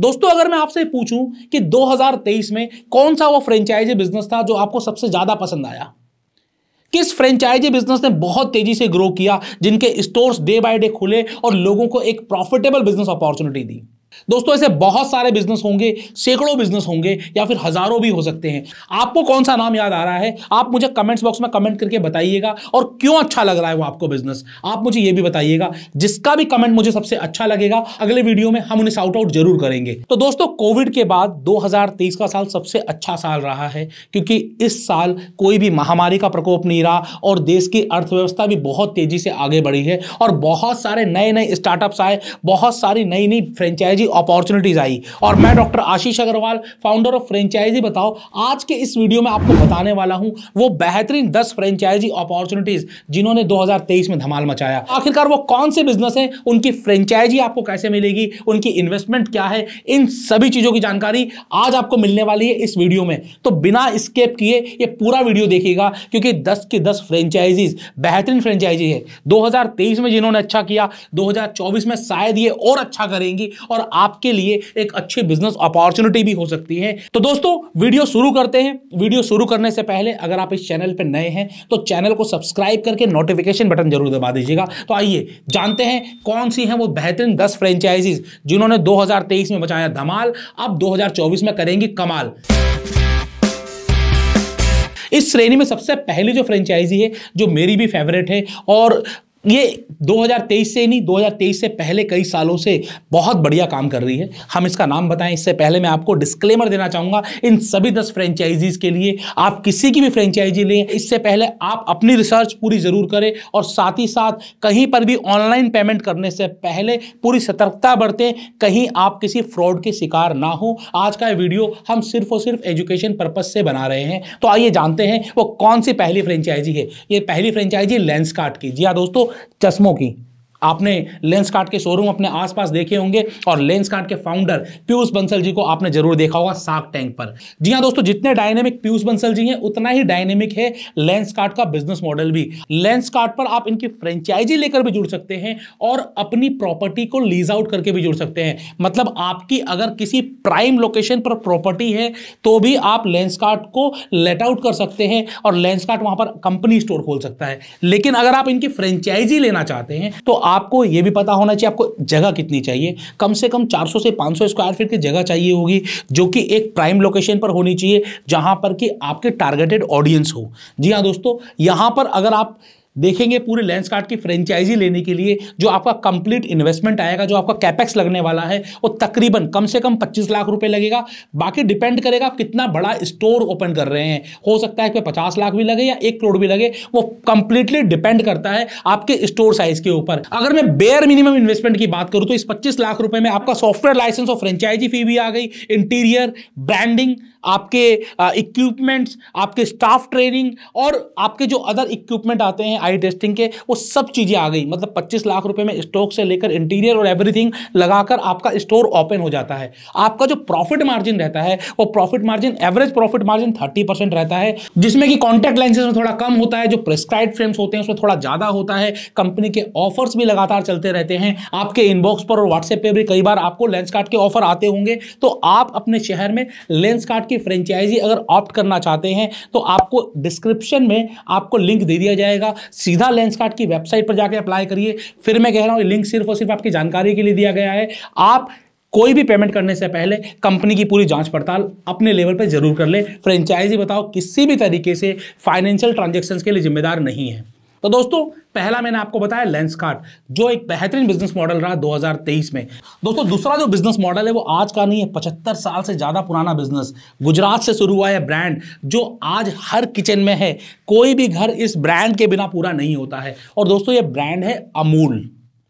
दोस्तों अगर मैं आपसे पूछूं कि 2023 में कौन सा वो फ्रेंचाइजी बिजनेस था जो आपको सबसे ज्यादा पसंद आया किस फ्रेंचाइजी बिजनेस ने बहुत तेजी से ग्रो किया जिनके स्टोर्स डे बाय डे खुले और लोगों को एक प्रॉफिटेबल बिजनेस अपॉर्चुनिटी दी दोस्तों ऐसे बहुत सारे बिजनेस होंगे सैकड़ों बिजनेस होंगे या फिर हजारों भी हो सकते हैं आपको कौन सा नाम याद आ रहा है आप मुझे कमेंट्स बॉक्स में कमेंट करके बताइएगा और क्यों अच्छा लग रहा है वो आपको बिजनेस आप मुझे ये भी बताइएगा जिसका भी कमेंट मुझे सबसे अच्छा लगेगा अगले वीडियो में हम उन्हें साउट आउट जरूर करेंगे तो दोस्तों कोविड के बाद दो का साल सबसे अच्छा साल रहा है क्योंकि इस साल कोई भी महामारी का प्रकोप नहीं रहा और देश की अर्थव्यवस्था भी बहुत तेजी से आगे बढ़ी है और बहुत सारे नए नए स्टार्टअप्स आए बहुत सारी नई नई फ्रेंचाइजी फ्रेंचाइजी अपॉर्चुनिटीज आई और मैं doctor Ashish Agarwal founder of franchisee बताओ आज के इस वीडियो में आपको बताने वाला हूं वो बेहतरीन दस फ्रेंचाइजी अपॉर्चुनिटीज जिन्होंने 2023 में धमाल मचाया आखिरकार वो कौन से बिजनेस हैं उनकी फ्रेंचाइजी आपको कैसे मिलेगी उनकी इन्वेस्टमेंट क्या है इन सभी चीजों की जानकारी आज आपको मिलने वाली है इस वीडियो में तो बिना स्केप किए ये पूरा वीडियो देखिएगा क्योंकि दस के दस फ्रेंचाइजीज बेहतरीन फ्रेंचाइजी है 2023 में जिन्होंने अच्छा किया 2024 में शायद ये और अच्छा करेंगी और आपके लिए एक अच्छी बिजनेस अपॉर्चुनिटी भी हो सकती है तो दोस्तों वीडियो शुरू करते हैं वीडियो शुरू करने से पहले अगर आप इस चैनल पर नए हैं तो चैनल को सब्सक्राइब करके नोटिफिकेशन बटन जरूर दबा दीजिएगा तो आइए जानते हैं कौन सी है वो बेहतरीन दस फ्रेंचाइजीज जिन्होंने दो में बचाया धमाल अब दो में करेंगी कमाल इस श्रेणी में सबसे पहली जो फ्रेंचाइजी है जो मेरी भी फेवरेट है और ये 2023 से नहीं 2023 से पहले कई सालों से बहुत बढ़िया काम कर रही है हम इसका नाम बताएं इससे पहले मैं आपको डिस्क्लेमर देना चाहूँगा इन सभी दस फ्रेंचाइजीज के लिए आप किसी की भी फ्रेंचाइजी लें इससे पहले आप अपनी रिसर्च पूरी ज़रूर करें और साथ ही साथ कहीं पर भी ऑनलाइन पेमेंट करने से पहले पूरी सतर्कता बरतें कहीं आप किसी फ्रॉड के शिकार ना हो आज का वीडियो हम सिर्फ और सिर्फ एजुकेशन पर्पज़ से बना रहे हैं तो आइए जानते हैं वो कौन सी पहली फ्रेंचाइजी है ये पहली फ्रेंचाइजी लेंसकार्ट की जी हाँ दोस्तों चश्मों की आपने लेंस कार्ट के शोरूम अपने आसपास देखे होंगे और लेंस कार्ट के फाउंडर पीयूष बंसल जी को आपने जरूर देखा होगा साग टैंक पर जी हाँ दोस्तों जितने डायनेमिक पीयूष बंसल जी हैं उतना ही डायनेमिक है लेंस कार्ट का बिजनेस मॉडल भी लेंस कार्ट पर आप इनकी फ्रेंचाइजी लेकर भी जुड़ सकते हैं और अपनी प्रॉपर्टी को लीज आउट करके भी जुड़ सकते हैं मतलब आपकी अगर किसी प्राइम लोकेशन पर प्रॉपर्टी है तो भी आप लेंस कार्ट को लेट आउट कर सकते हैं और लेंस कार्ट वहां पर कंपनी स्टोर खोल सकता है लेकिन अगर आप इनकी फ्रेंचाइजी लेना चाहते हैं तो आपको ये भी पता होना चाहिए आपको जगह कितनी चाहिए कम से कम 400 से 500 स्क्वायर फीट की जगह चाहिए होगी जो कि एक प्राइम लोकेशन पर होनी चाहिए जहां पर कि आपके टारगेटेड ऑडियंस हो जी हाँ दोस्तों यहां पर अगर आप देखेंगे पूरे लेंस कार्ड की फ्रेंचाइजी लेने के लिए जो आपका कंप्लीट इन्वेस्टमेंट आएगा जो आपका कैपेक्स लगने वाला है वो तकरीबन कम से कम 25 लाख रुपए लगेगा बाकी डिपेंड करेगा आप कितना बड़ा स्टोर ओपन कर रहे हैं हो सकता है कि पचास लाख भी लगे या एक करोड़ भी लगे वो कंप्लीटली डिपेंड करता है आपके स्टोर साइज के ऊपर अगर मैं बेयर मिनिमम इन्वेस्टमेंट की बात करूँ तो इस पच्चीस लाख रुपये में आपका सॉफ्टवेयर लाइसेंस और फ्रेंचाइजी फी भी आ गई इंटीरियर ब्रांडिंग आपके इक्विपमेंट्स आपके स्टाफ ट्रेनिंग और आपके जो अदर इक्विपमेंट आते हैं आई टेस्टिंग के वो सब चीज़ें आ गई मतलब 25 लाख रुपए में स्टॉक से लेकर इंटीरियर और एवरीथिंग लगाकर आपका स्टोर ओपन हो जाता है आपका जो प्रॉफिट मार्जिन रहता है वो profit margin average profit margin thirty रहता है जिसमें कि कॉन्टैक्ट लेंसेज में थोड़ा कम होता है जो प्रिस्क्राइब फ्रेम्स होते हैं उसमें थोड़ा ज़्यादा होता है कंपनी के ऑफर्स भी लगातार चलते रहते हैं आपके इनबॉक्स पर और व्हाट्सएप पर भी कई बार आपको लेंस कार्ड के ऑफर आते होंगे तो आप अपने शहर में लेंस कार्ड की फ्रेंचाइजी अगर ऑप्ट करना चाहते हैं तो आपको डिस्क्रिप्शन में आपको लिंक दे दिया जाएगा सीधा लेंस कार्ड की वेबसाइट पर जाकर अप्लाई करिए फिर मैं कह रहा हूँ लिंक सिर्फ और सिर्फ आपकी जानकारी के लिए दिया गया है आप कोई भी पेमेंट करने से पहले कंपनी की पूरी जांच पड़ताल अपने लेवल पर जरूर कर ले फ्रेंचाइजी बताओ किसी भी तरीके से फाइनेंशियल ट्रांजेक्शन के लिए जिम्मेदार नहीं है तो दोस्तों पहला मैंने आपको बताया लेंस जो एक बेहतरीन बिजनेस मॉडल रहा 2023 में दोस्तों दूसरा जो बिजनेस मॉडल है वो आज का नहीं है पचहत्तर साल से ज़्यादा पुराना बिजनेस गुजरात से शुरू हुआ है ब्रांड जो आज हर किचन में है कोई भी घर इस ब्रांड के बिना पूरा नहीं होता है और दोस्तों ये ब्रांड है अमूल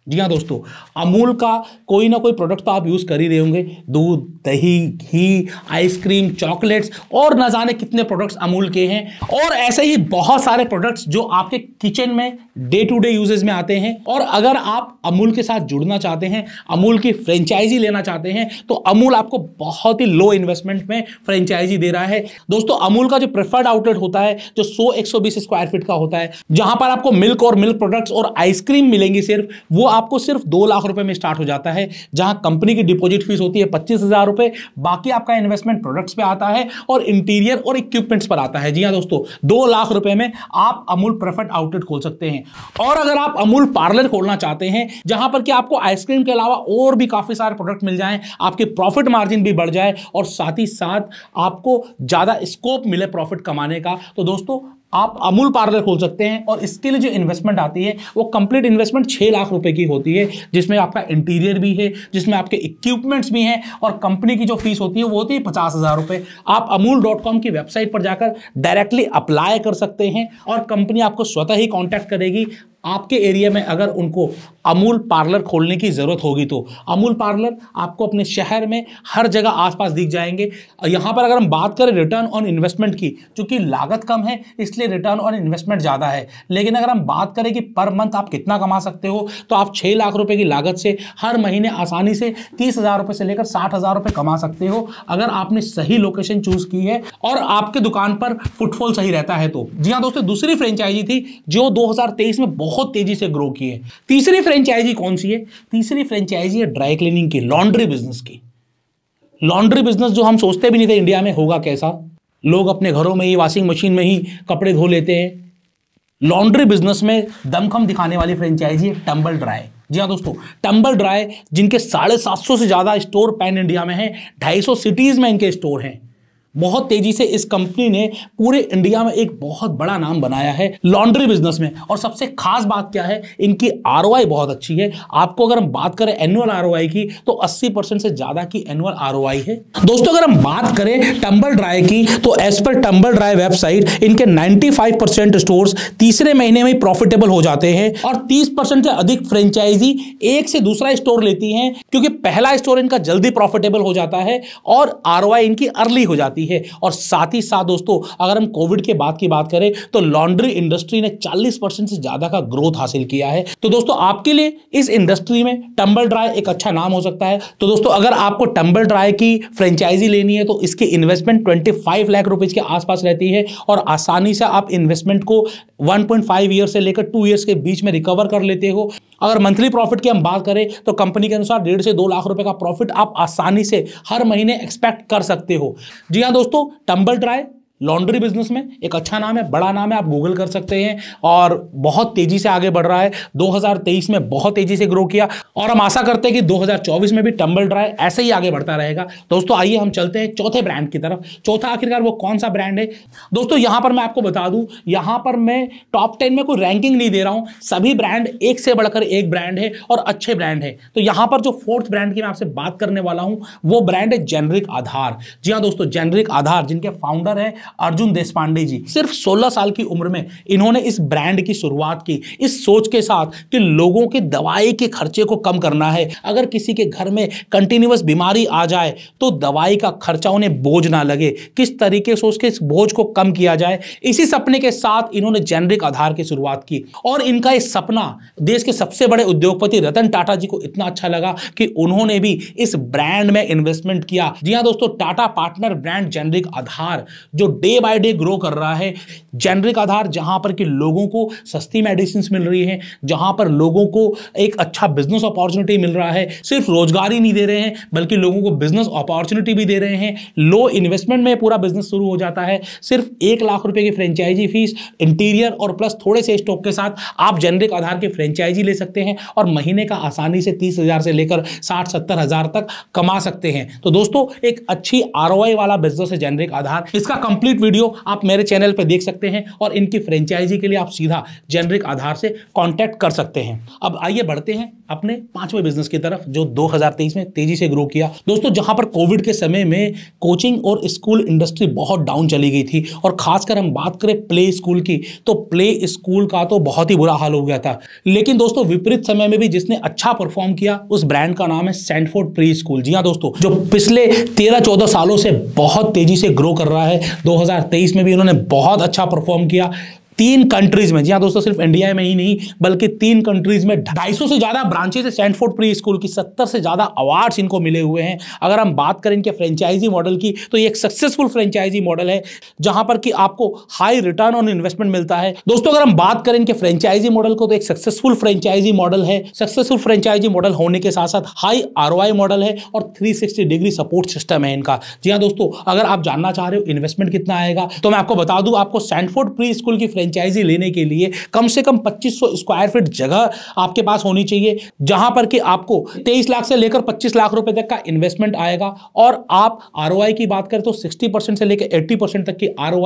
जी हाँ दोस्तों अमूल का कोई ना कोई प्रोडक्ट तो आप यूज़ कर ही रहे होंगे दूध दही घी आइसक्रीम चॉकलेट्स और ना जाने कितने प्रोडक्ट्स अमूल के हैं और ऐसे ही बहुत सारे प्रोडक्ट्स जो आपके किचन में डे टू डे यूजेज में आते हैं और अगर आप अमूल के साथ जुड़ना चाहते हैं अमूल की फ्रेंचाइजी लेना चाहते हैं तो अमूल आपको बहुत ही लो इन्वेस्टमेंट में फ्रेंचाइजी दे रहा है दोस्तों अमूल का जो प्रेफर्ड आउटलेट होता है जो सौ एक स्क्वायर फीट का होता है जहां पर आपको मिल्क और मिल्क प्रोडक्ट्स और आइसक्रीम मिलेंगी सिर्फ वो आपको सिर्फ दो लाख रुपए में स्टार्ट हो जाता है जहां कंपनी की डिपॉजिट फीस होती है पच्चीस हजार रुपए बाकी आपका इन्वेस्टमेंट प्रोडक्ट्स पे आता है और इंटीरियर और इक्विपमेंट्स पर आता है जी हाँ दोस्तों दो लाख रुपए में आप अमूल प्रेफर्ड आउटलेट खोल सकते हैं और अगर आप अमूल पार्लर खोलना चाहते हैं जहां पर कि आपको आइसक्रीम के अलावा और भी काफी सारे प्रोडक्ट मिल जाए आपके प्रॉफिट मार्जिन भी बढ़ जाए और साथ ही साथ आपको ज्यादा स्कोप मिले प्रॉफिट कमाने का तो दोस्तों आप अमूल पार्लर खोल सकते हैं और इसके लिए जो इन्वेस्टमेंट आती है वो कंप्लीट इन्वेस्टमेंट छः लाख रुपए की होती है जिसमें आपका इंटीरियर भी है जिसमें आपके इक्विपमेंट्स भी हैं और कंपनी की जो फीस होती है वो होती है पचास हज़ार रुपये आप अमूल डॉट कॉम की वेबसाइट पर जाकर डायरेक्टली अप्लाई कर सकते हैं और कंपनी आपको स्वतः ही कॉन्टैक्ट करेगी आपके एरिया में अगर उनको अमूल पार्लर खोलने की ज़रूरत होगी तो अमूल पार्लर आपको अपने शहर में हर जगह आसपास दिख जाएंगे यहाँ पर अगर हम बात करें रिटर्न ऑन इन्वेस्टमेंट की चूंकि लागत कम है इसलिए रिटर्न ऑन इन्वेस्टमेंट ज़्यादा है लेकिन अगर हम बात करें कि पर मंथ आप कितना कमा सकते हो तो आप छः लाख रुपये की लागत से हर महीने आसानी से तीस हज़ार रुपये से लेकर साठ हज़ार रुपये कमा सकते हो अगर आपने सही लोकेशन चूज़ की है और आपके दुकान पर फुटफॉल सही रहता है तो जी हाँ दोस्तों दूसरी फ्रेंचाइजी थी जो दो में बहुत बहुत तेजी से ग्रो की है तीसरी फ्रेंचाइजी कौन सी है तीसरी फ्रेंचाइजी है ड्राई क्लीनिंग की लॉन्ड्री बिजनेस की लॉन्ड्री बिजनेस जो हम सोचते भी नहीं थे इंडिया में होगा कैसा लोग अपने घरों में ही वॉशिंग मशीन में ही कपड़े धो लेते हैं लॉन्ड्री बिजनेस में दमखम दिखाने वाली फ्रेंचाइजी है टम्बल ड्राई जी हाँ दोस्तों टम्बल ड्राई जिनके साढ़े सात सौ से ज़्यादा स्टोर पैन इंडिया में हैं ढाई सौ सिटीज़ में इनके स्टोर हैं बहुत तेजी से इस कंपनी ने पूरे इंडिया में एक बहुत बड़ा नाम बनाया है लॉन्ड्री बिजनेस में और सबसे खास बात क्या है इनकी आर बहुत अच्छी है आपको अगर हम बात करें एनुअल आर की तो 80 परसेंट से ज्यादा की एनुअल आर है दोस्तों अगर हम बात करें टम्बल ड्राई की तो as per tumble dry website इनके 95 परसेंट स्टोर तीसरे महीने में प्रॉफिटेबल हो जाते हैं और तीस परसेंट से अधिक फ्रेंचाइजी एक से दूसरा स्टोर लेती है क्योंकि पहला स्टोर इनका जल्दी प्रॉफिटेबल हो जाता है और आर इनकी अर्ली हो जाती है जाती है और साथ ही साथ दोस्तों अगर हम कोविड के बाद की बात करें तो लॉन्ड्री इंडस्ट्री ने 40 परसेंट से ज्यादा का ग्रोथ हासिल किया है तो दोस्तों आपके लिए इस इंडस्ट्री में टम्बल ड्राई एक अच्छा नाम हो सकता है तो दोस्तों अगर आपको टम्बल ड्राई की फ्रेंचाइजी लेनी है तो इसकी इन्वेस्टमेंट 25 लाख रुपीज के आसपास रहती है और आसानी से आप इन्वेस्टमेंट को 1.5 ईयर से लेकर टू ईयर्स के बीच में रिकवर कर लेते हो अगर मंथली प्रॉफिट की हम बात करें तो कंपनी के अनुसार डेढ़ से दो लाख रुपए का प्रॉफिट आप आसानी से हर महीने एक्सपेक्ट कर सकते हो जी हाँ, दोस्तों टंबल ड्राई लॉन्ड्री बिजनेस में एक अच्छा नाम है बड़ा नाम है आप गूगल कर सकते हैं और बहुत तेजी से आगे बढ़ रहा है 2023 में बहुत तेजी से ग्रो किया और हम आशा करते हैं कि 2024 में भी टम्बल ड्राई ऐसे ही आगे बढ़ता रहेगा दोस्तों आइए हम चलते हैं चौथे ब्रांड की तरफ चौथा आखिरकार वो कौन सा ब्रांड है दोस्तों यहाँ पर मैं आपको बता दू यहाँ पर मैं टॉप टेन में कोई रैंकिंग नहीं दे रहा हूँ सभी ब्रांड एक से बढ़कर एक ब्रांड है और अच्छे ब्रांड है तो यहाँ पर जो फोर्थ ब्रांड की मैं आपसे बात करने वाला हूँ वो ब्रांड है जेनरिक आधार जी हाँ दोस्तों जेनरिक आधार जिनके फाउंडर है अर्जुन देशपांडे जी सिर्फ 16 साल की उम्र में इन्होंने इस ब्रांड की शुरुआत की इस सोच के साथ कि लोगों के दवाई के खर्चे को कम करना है अगर किसी के घर में कंटिन्यूस बीमारी आ जाए तो दवाई का खर्चा उन्हें बोझ ना लगे किस तरीके से उसके इस बोझ को कम किया जाए इसी सपने के साथ इन्होंने जेनरिक आधार की शुरुआत की और इनका ये सपना देश के सबसे बड़े उद्योगपति रतन टाटा जी को इतना अच्छा लगा कि उन्होंने भी इस ब्रांड में इन्वेस्टमेंट किया जी हाँ दोस्तों Tata partner brand generic Aadhaar जो डे बाय डे ग्रो कर रहा है जेनरिक आधार जहां पर कि लोगों को सस्ती मेडिसिन मिल रही है जहां पर लोगों को एक अच्छा बिजनेस अपॉर्चुनिटी मिल रहा है सिर्फ रोजगार ही नहीं दे रहे हैं बल्कि लोगों को बिजनेस अपॉर्चुनिटी भी दे रहे हैं लो इन्वेस्टमेंट में पूरा बिजनेस शुरू हो जाता है सिर्फ एक लाख रुपए की फ्रेंचाइजी फीस इंटीरियर और प्लस थोड़े से स्टॉक के साथ आप जेनरिक आधार की फ्रेंचाइजी ले सकते हैं और महीने का आसानी से तीस हजार से लेकर साठ सत्तर हजार तक कमा सकते हैं तो दोस्तों एक अच्छी आर वाला बिजनेस है जेनरिक आधार इसका कंप्लीट कंप्लीट वीडियो आप मेरे चैनल पर देख सकते हैं और इनकी फ्रेंचाइजी के लिए आप सीधा जेनरिक आधार से कॉन्टैक्ट कर सकते हैं अब आइए बढ़ते हैं अपने पांचवें बिजनेस की तरफ जो 2023 में तेजी से ग्रो किया दोस्तों जहां पर कोविड के समय में कोचिंग और स्कूल इंडस्ट्री बहुत डाउन चली गई थी और खासकर हम बात करें प्ले स्कूल की तो प्ले स्कूल का तो बहुत ही बुरा हाल हो गया था लेकिन दोस्तों विपरीत समय में भी जिसने अच्छा परफॉर्म किया उस ब्रांड का नाम है सेंटफोर्ड प्री स्कूल जी हाँ दोस्तों जो पिछले तेरह चौदह सालों से बहुत तेजी से ग्रो कर रहा है दो 2023 में भी इन्होंने बहुत अच्छा परफॉर्म किया तीन कंट्रीज में जी हाँ दोस्तों सिर्फ इंडिया में ही नहीं बल्कि तीन कंट्रीज में ढाई से ज़्यादा ब्रांचेज है स्टैंडफोर्ड प्री स्कूल की सत्तर से ज़्यादा अवार्ड्स इनको मिले हुए हैं अगर हम बात करें इनके फ्रेंचाइजी मॉडल की तो ये एक सक्सेसफुल फ्रेंचाइजी मॉडल है जहां पर कि आपको हाई रिटर्न ऑन इन्वेस्टमेंट मिलता है दोस्तों अगर हम बात करें इनके फ्रेंचाइजी मॉडल को तो एक सक्सेसफुल फ्रेंचाइजी मॉडल है सक्सेसफुल फ्रेंचाइजी मॉडल होने के साथ साथ हाई आर मॉडल है और थ्री डिग्री सपोर्ट सिस्टम है इनका जी हाँ दोस्तों अगर आप जानना चाह रहे हो इन्वेस्टमेंट कितना आएगा तो मैं आपको बता दू आपको स्टैंडफोर्ड प्री स्कूल की फ्रेंचाइजी लेने के लिए कम से कम 2500 स्क्वायर फीट जगह आपके पास होनी चाहिए जहां पर कि आपको 23 लाख से लेकर 25 लाख रुपए तक का इन्वेस्टमेंट आएगा और आप आर की बात करें तो 60 परसेंट से लेकर 80 परसेंट तक की आर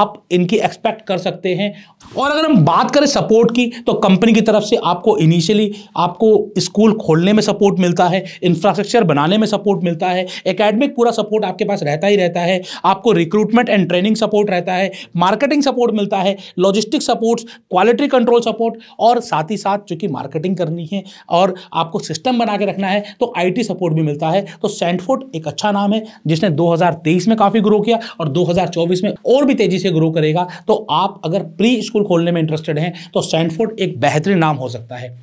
आप इनकी एक्सपेक्ट कर सकते हैं और अगर हम बात करें सपोर्ट की तो कंपनी की तरफ से आपको इनिशियली आपको स्कूल खोलने में सपोर्ट मिलता है इंफ्रास्ट्रक्चर बनाने में सपोर्ट मिलता है एकेडमिक पूरा सपोर्ट आपके पास रहता ही रहता है आपको रिक्रूटमेंट एंड ट्रेनिंग सपोर्ट रहता है मार्केटिंग सपोर्ट मिलता है logistic supports quality control support और साथ ही साथ चूंकि मार्केटिंग करनी है और आपको सिस्टम बना के रखना है तो आईटी सपोर्ट भी मिलता है तो सैंडफोर्ड एक अच्छा नाम है जिसने 2023 में काफ़ी ग्रो किया और 2024 में और भी तेज़ी से ग्रो करेगा तो आप अगर प्री स्कूल खोलने में इंटरेस्टेड हैं तो सैंडफोर्ड एक बेहतरीन नाम हो सकता है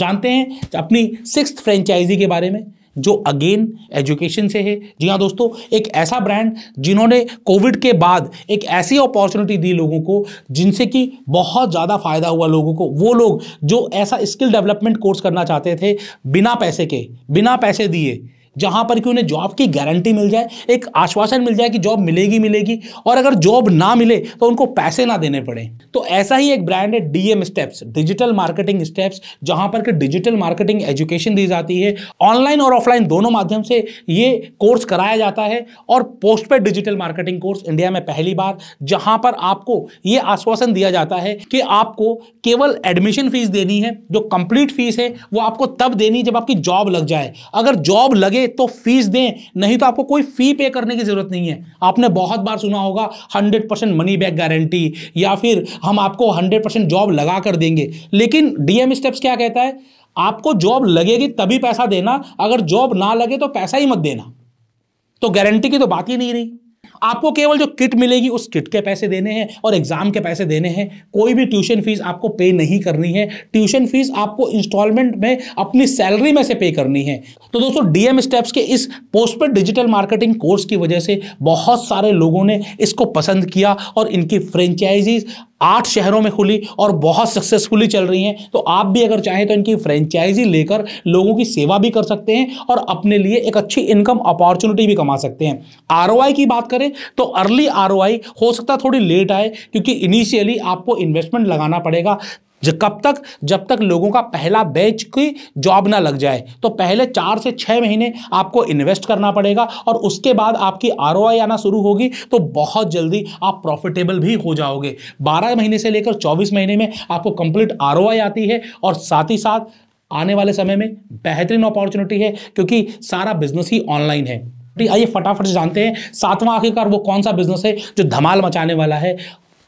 जानते हैं अपनी सिक्स फ्रेंचाइजी के बारे में जो अगेन एजुकेशन से है जी हाँ दोस्तों एक ऐसा ब्रांड जिन्होंने कोविड के बाद एक ऐसी अपॉर्चुनिटी दी लोगों को जिनसे कि बहुत ज़्यादा फायदा हुआ लोगों को वो लोग जो ऐसा स्किल डेवलपमेंट कोर्स करना चाहते थे बिना पैसे के बिना पैसे दिए जहां पर कि उन्हें जॉब की गारंटी मिल जाए एक आश्वासन मिल जाए कि जॉब मिलेगी मिलेगी और अगर जॉब ना मिले तो उनको पैसे ना देने पड़े तो ऐसा ही एक ब्रांड है DM steps digital marketing steps जहां पर कि डिजिटल मार्केटिंग एजुकेशन दी जाती है ऑनलाइन और ऑफलाइन दोनों माध्यम से ये कोर्स कराया जाता है और post paid digital marketing course India में पहली बार जहां पर आपको ये आश्वासन दिया जाता है कि आपको केवल एडमिशन फीस देनी है जो कंप्लीट फीस है वो आपको तब देनी जब आपकी जॉब लग जाए अगर जॉब लगे लगे तो फीस दें नहीं तो आपको कोई फी पे करने की जरूरत नहीं है आपने बहुत बार सुना होगा hundred percent money back guarantee या फिर हम आपको हंड्रेड परसेंट जॉब लगा कर देंगे लेकिन डीएम स्टेप्स क्या कहता है आपको जॉब लगेगी तभी पैसा देना अगर जॉब ना लगे तो पैसा ही मत देना तो गारंटी की तो बात ही नहीं रही आपको केवल जो किट मिलेगी उस किट के पैसे देने हैं और एग्जाम के पैसे देने हैं कोई भी ट्यूशन फीस आपको पे नहीं करनी है ट्यूशन फीस आपको इंस्टॉलमेंट में अपनी सैलरी में से पे करनी है तो दोस्तों डीएम स्टेप्स के इस पोस्ट पर डिजिटल मार्केटिंग कोर्स की वजह से बहुत सारे लोगों ने इसको पसंद किया और इनकी फ्रेंचाइजीज आठ शहरों में खुली और बहुत सक्सेसफुली चल रही हैं तो आप भी अगर चाहें तो इनकी फ्रेंचाइजी लेकर लोगों की सेवा भी कर सकते हैं और अपने लिए एक अच्छी इनकम अपॉर्चुनिटी भी कमा सकते हैं आर की बात करें तो अर्ली आर हो सकता है थोड़ी लेट आए क्योंकि इनिशियली आपको इन्वेस्टमेंट लगाना पड़ेगा जब कब तक जब तक लोगों का पहला बैच की जॉब ना लग जाए तो पहले चार से छः महीने आपको इन्वेस्ट करना पड़ेगा और उसके बाद आपकी आर आना शुरू होगी तो बहुत जल्दी आप प्रॉफिटेबल भी हो जाओगे बारह महीने से लेकर चौबीस महीने में आपको कंप्लीट आर आती है और साथ ही साथ आने वाले समय में बेहतरीन अपॉर्चुनिटी है क्योंकि सारा बिजनेस ही ऑनलाइन है आइए फटाफट जानते हैं सातवां आखिरकार वो कौन सा बिजनेस है जो धमाल मचाने वाला है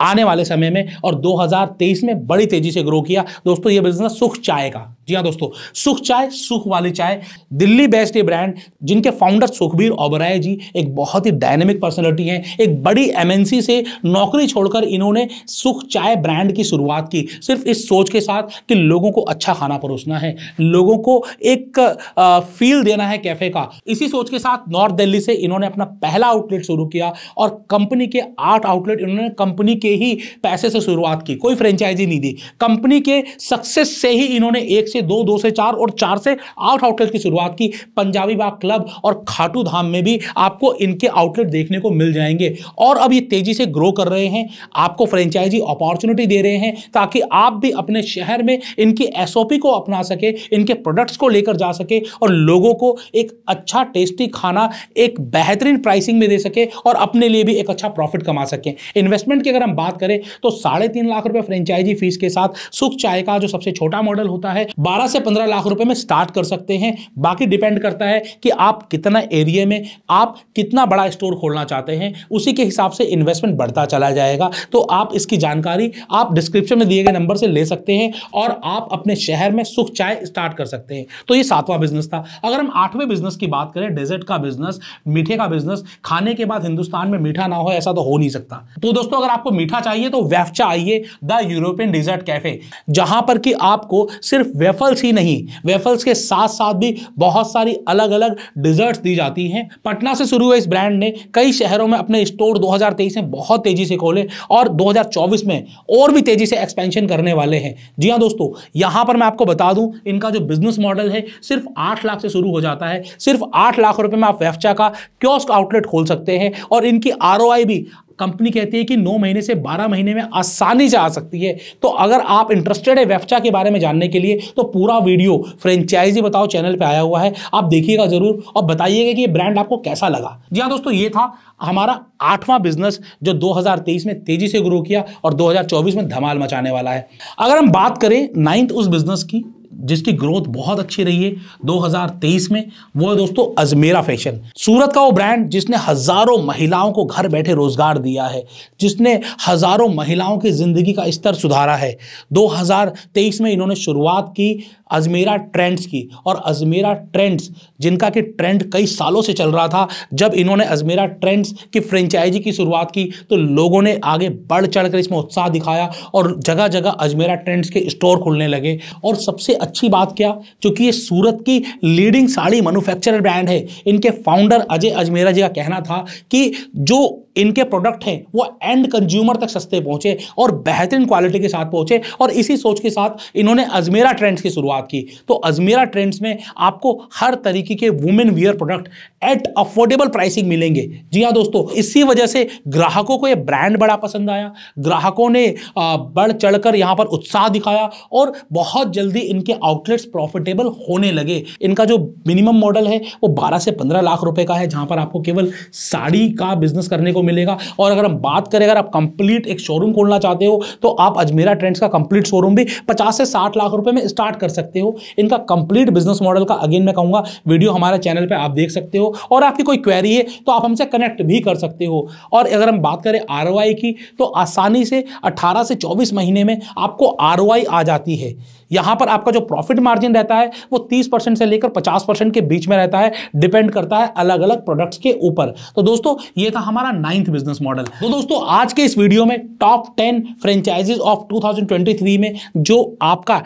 आने वाले समय में और 2023 में बड़ी तेजी से ग्रो किया दोस्तों ये बिजनेस सुख चाय का जी हाँ दोस्तों सुख चाय सुख वाली चाय दिल्ली बेस्ड ये ब्रांड जिनके फाउंडर सुखबीर ओबराय जी एक बहुत ही डायनेमिक पर्सनैलिटी हैं एक बड़ी एमएनसी से नौकरी छोड़कर इन्होंने सुख चाय ब्रांड की शुरुआत की सिर्फ इस सोच के साथ कि लोगों को अच्छा खाना परोसना है लोगों को एक आ, फील देना है कैफे का इसी सोच के साथ नॉर्थ दिल्ली से इन्होंने अपना पहला आउटलेट शुरू किया और कंपनी के आठ आउटलेट इन्होंने कंपनी के ही पैसे से शुरुआत की कोई फ्रेंचाइजी नहीं दी कंपनी के सक्सेस से ही इन्होंने एक से से दो दो से चार और चार से आठ आउटलेट की शुरुआत की पंजाबी बाग क्लब और खाटू धाम में भी आपको इनके आउटलेट देखने को मिल जाएंगे और अब ये तेज़ी से ग्रो कर रहे हैं आपको फ्रेंचाइजी अपॉर्चुनिटी दे रहे हैं ताकि आप भी अपने शहर में इनकी एस को अपना सके इनके प्रोडक्ट्स को लेकर जा सके और लोगों को एक अच्छा टेस्टी खाना एक बेहतरीन प्राइसिंग में दे सके और अपने लिए भी एक अच्छा प्रॉफिट कमा सकें इन्वेस्टमेंट की अगर हम बात करें तो साढ़े तीन लाख रुपए फ्रेंचाइजी फीस के साथ सुख चाय का जो सबसे छोटा मॉडल होता है 12 से 15 लाख रुपए में स्टार्ट कर सकते हैं बाकी डिपेंड करता है कि आप कितना एरिया में आप कितना बड़ा स्टोर खोलना चाहते हैं उसी के हिसाब से इन्वेस्टमेंट बढ़ता चला जाएगा तो आप इसकी जानकारी आप डिस्क्रिप्शन में दिए गए नंबर से ले सकते हैं और आप अपने शहर में सुख चाय स्टार्ट कर सकते हैं तो ये सातवां बिजनेस था अगर हम आठवें बिजनेस की बात करें डेजर्ट का बिजनेस मीठे का बिजनेस खाने के बाद हिंदुस्तान में मीठा ना हो ऐसा तो हो नहीं सकता तो दोस्तों अगर आपको मीठा चाहिए तो वेफचा आइए द यूरोपियन डिजर्ट कैफे जहां पर कि आपको सिर्फ वेफल्स ही नहीं वेफल्स के साथ साथ भी बहुत सारी अलग अलग डिजर्ट्स दी जाती हैं पटना से शुरू हुए इस ब्रांड ने कई शहरों में अपने स्टोर 2023 में बहुत तेज़ी से खोले और 2024 में और भी तेज़ी से एक्सपेंशन करने वाले हैं जी हाँ दोस्तों यहां पर मैं आपको बता दूं इनका जो बिजनेस मॉडल है सिर्फ आठ लाख से शुरू हो जाता है सिर्फ आठ लाख रुपये में आप वेफ्चा का क्योस्क आउटलेट खोल सकते हैं और इनकी आर भी कंपनी कहती है कि नौ महीने से बारह महीने में आसानी से आ सकती है तो अगर आप इंटरेस्टेड है वेफचा के बारे में जानने के लिए तो पूरा वीडियो फ्रेंचाइजी बताओ चैनल पर आया हुआ है आप देखिएगा जरूर और बताइएगा कि ये ब्रांड आपको कैसा लगा जी हाँ दोस्तों ये था हमारा आठवां बिजनेस जो 2023 में तेजी से ग्रो किया और 2024 में धमाल मचाने वाला है अगर हम बात करें नाइन्थ उस बिजनेस की जिसकी ग्रोथ बहुत अच्छी रही है 2023 में वो है दोस्तों अजमेरा फैशन सूरत का वो ब्रांड जिसने हजारों महिलाओं को घर बैठे रोजगार दिया है जिसने हजारों महिलाओं की जिंदगी का स्तर सुधारा है 2023 में इन्होंने शुरुआत की अजमेरा ट्रेंड्स की और अजमेरा ट्रेंड्स जिनका कि ट्रेंड कई सालों से चल रहा था जब इन्होंने अजमेरा ट्रेंड्स की फ्रेंचाइजी की शुरुआत की तो लोगों ने आगे बढ़ चढ़ कर इसमें उत्साह दिखाया और जगह जगह अजमेरा ट्रेंड्स के स्टोर खुलने लगे और सबसे अच्छी बात क्या चूँकि ये सूरत की लीडिंग साड़ी मैनुफैक्चर ब्रांड है इनके फाउंडर अजय अजमेरा जी का कहना था कि जो इनके प्रोडक्ट हैं वो एंड कंज्यूमर तक सस्ते पहुंचे और बेहतरीन क्वालिटी के साथ पहुंचे और इसी सोच के साथ इन्होंने अजमेरा ट्रेंड्स की शुरुआत बात की तो अजमेरा ट्रेंड्स में आपको हर तरीके के women wear product at affordable pricing मिलेंगे जी हाँ दोस्तों इसी वजह से ग्राहकों को यह ब्रांड बड़ा पसंद आया ग्राहकों ने बढ़ चढ़कर यहाँ पर उत्साह दिखाया और बहुत जल्दी इनके आउटलेट्स प्रॉफिटेबल होने लगे इनका जो मिनिमम मॉडल है वो 12 से 15 लाख रुपए का है जहां पर आपको केवल साड़ी का बिजनेस करने को मिलेगा और अगर हम बात करें अगर आप कंप्लीट एक शोरूम खोलना चाहते हो तो आप अजमेरा ट्रेंड्स का कंप्लीट शोरूम भी पचास से साठ लाख रुपए में स्टार्ट कर सकते सकते हो इनका कंप्लीट बिजनेस मॉडल का अगेन मैं कहूंगा वीडियो हमारे चैनल पर आप देख सकते हो और आपकी कोई क्वेरी है तो आप हमसे कनेक्ट भी कर सकते हो और अगर हम बात करें आर की तो आसानी से अठारह से चौबीस महीने में आपको आर आ जाती है यहां पर आपका जो प्रॉफिट मार्जिन रहता है वो 30 परसेंट से लेकर 50 परसेंट के बीच में रहता है डिपेंड करता है अलग अलग प्रोडक्ट्स के ऊपर तो दोस्तों ये था हमारा नाइन्थ बिजनेस मॉडल तो दोस्तों आज के इस वीडियो में टॉप 10 फ्रेंचाइजीज ऑफ 2023 में जो आपका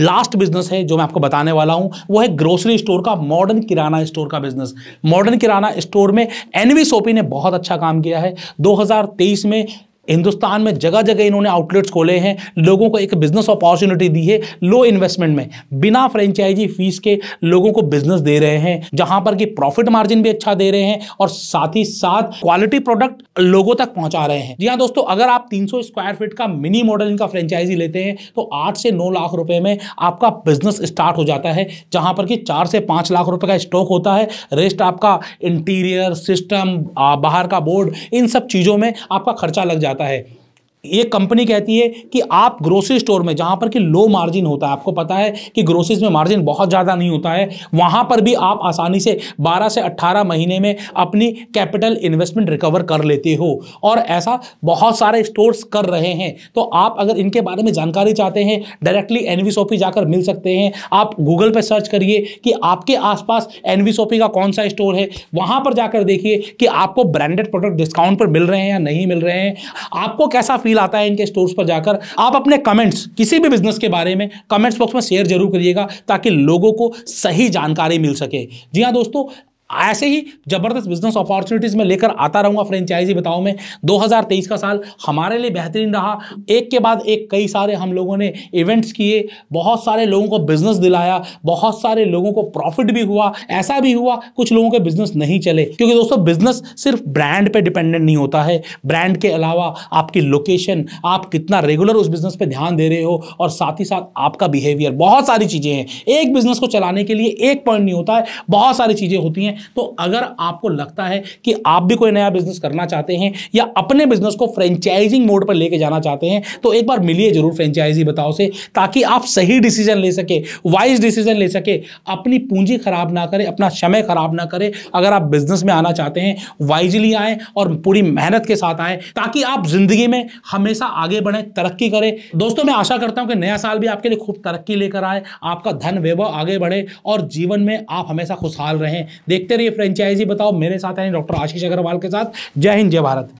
लास्ट बिजनेस है जो मैं आपको बताने वाला हूं वो है ग्रोसरी स्टोर का मॉडर्न किराना स्टोर का बिजनेस मॉडर्न किराना स्टोर में एनवी सोपी ने बहुत अच्छा काम किया है 2023 में हिंदुस्तान में जगह जगह इन्होंने आउटलेट्स खोले हैं लोगों को एक बिजनेस अपॉर्चुनिटी दी है लो इन्वेस्टमेंट में बिना फ्रेंचाइजी फीस के लोगों को बिजनेस दे रहे हैं जहां पर कि प्रॉफिट मार्जिन भी अच्छा दे रहे हैं और साथ ही साथ क्वालिटी प्रोडक्ट लोगों तक पहुंचा रहे हैं जी हाँ दोस्तों अगर आप तीन स्क्वायर फीट का मिनी मॉडल इनका फ्रेंचाइजी लेते हैं तो आठ से नौ लाख रुपए में आपका बिजनेस स्टार्ट हो जाता है जहां पर कि चार से पांच लाख रुपए का स्टॉक होता है रेस्ट आपका इंटीरियर सिस्टम बाहर का बोर्ड इन सब चीजों में आपका खर्चा लग जाता है जाता है ये कंपनी कहती है कि आप ग्रोसरी स्टोर में जहां पर कि लो मार्जिन होता है आपको पता है कि ग्रोसरीज में मार्जिन बहुत ज़्यादा नहीं होता है वहां पर भी आप आसानी से 12 से 18 महीने में अपनी कैपिटल इन्वेस्टमेंट रिकवर कर लेते हो और ऐसा बहुत सारे स्टोर्स कर रहे हैं तो आप अगर इनके बारे में जानकारी चाहते हैं डायरेक्टली एन वी जाकर मिल सकते हैं आप गूगल पर सर्च करिए कि आपके आसपास एन वी का कौन सा स्टोर है वहां पर जाकर देखिए कि आपको ब्रांडेड प्रोडक्ट डिस्काउंट पर मिल रहे हैं या नहीं मिल रहे हैं आपको कैसा फील अपील आता है इनके स्टोर्स पर जाकर आप अपने कमेंट्स किसी भी बिजनेस के बारे में कमेंट्स बॉक्स में शेयर जरूर करिएगा ताकि लोगों को सही जानकारी मिल सके जी हाँ दोस्तों ऐसे ही ज़बरदस्त बिजनेस अपॉर्चुनिटीज़ में लेकर आता रहूँगा फ्रेंचाइजी बताओ मैं 2023 का साल हमारे लिए बेहतरीन रहा एक के बाद एक कई सारे हम लोगों ने इवेंट्स किए बहुत सारे लोगों को बिजनेस दिलाया बहुत सारे लोगों को प्रॉफिट भी हुआ ऐसा भी हुआ कुछ लोगों के बिजनेस नहीं चले क्योंकि दोस्तों बिजनेस सिर्फ ब्रांड पर डिपेंडेंट नहीं होता है ब्रांड के अलावा आपकी लोकेशन आप कितना रेगुलर उस बिजनेस पर ध्यान दे रहे हो और साथ ही साथ आपका बिहेवियर बहुत सारी चीज़ें हैं एक बिजनेस को चलाने के लिए एक पॉइंट नहीं होता है बहुत सारी चीज़ें होती हैं तो अगर आपको लगता है कि आप भी कोई नया बिजनेस करना चाहते हैं या अपने बिजनेस को फ्रेंचाइजिंग मोड पर लेके जाना चाहते हैं तो एक बार मिलिए जरूर फ्रेंचाइजी बताओ से ताकि आप सही डिसीजन ले सके वाइज डिसीजन ले सके अपनी पूंजी खराब ना करें अपना समय खराब ना करें अगर आप बिजनेस में आना चाहते हैं वाइजली आए और पूरी मेहनत के साथ आए ताकि आप जिंदगी में हमेशा आगे बढ़ें तरक्की करें दोस्तों मैं आशा करता हूं कि नया साल भी आपके लिए खूब तरक्की लेकर आए आपका धन वैभव आगे बढ़े और जीवन में आप हमेशा खुशहाल रहें देखते देखते रहिए फ्रेंचाइजी बताओ मेरे साथ हैं डॉक्टर आशीष अग्रवाल के साथ जय हिंद जय भारत